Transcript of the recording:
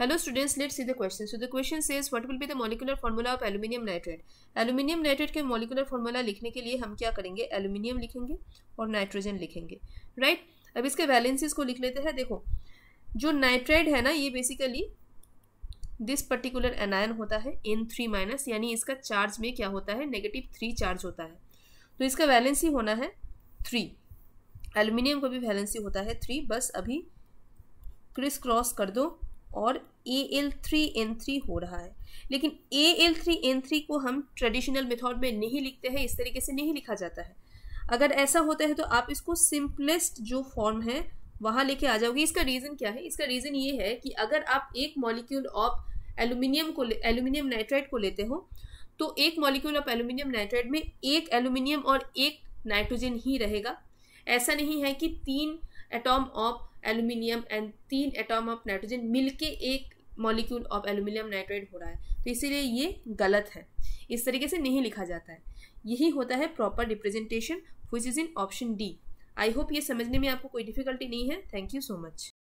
Hello students, let's see the question. So the question says, what will be the molecular formula of aluminium nitrate? Aluminium nitrate के molecular formula लिखने के लिए हम क्या करेंगे aluminium लिखेंगे और nitrogen लिखेंगे right? अब इसके valencies को लिख लेते हैं देखो जो नाइट्रेट है ना ये बेसिकली दिस पर्टिकुलर एनायन होता है एन थ्री माइनस यानी इसका चार्ज में क्या होता है नेगेटिव थ्री चार्ज होता है तो इसका वैलेंस ही होना है थ्री एल्यूमिनियम का भी वैलेंसी होता है थ्री बस अभी क्रिस क्रॉस कर दो और A L three N three हो रहा है लेकिन A L three N three को हम ट्रेडिशनल मेथड में नहीं लिखते हैं इस तरीके से नहीं लिखा जाता है अगर ऐसा होता है तो आप इसको सिंपलेस्ट जो फॉर्म है वहाँ लेके आ जाओगे इसका रीज़न क्या है इसका रीज़न ये है कि अगर आप एक मॉलिक्यूल ऑफ एल्यूमिनियम को एल्यूमिनियम नाइट्राइड को लेते हो तो एक मॉलिक्यूल ऑफ एल्यूमिनियम नाइट्राइड में एक एल्यूमिनियम और एक नाइट्रोजन ही रहेगा ऐसा नहीं है कि तीन एटॉम ऑफ एल्यूमिनियम एंड तीन एटॉम ऑफ नाइट्रोजन मिलके एक मॉलिक्यूल ऑफ एल्यूमिनियम नाइट्रेट हो रहा है तो इसीलिए ये गलत है इस तरीके से नहीं लिखा जाता है यही होता है proper representation which is in option D I hope ये समझने में आपको कोई डिफिकल्टी नहीं है थैंक यू सो मच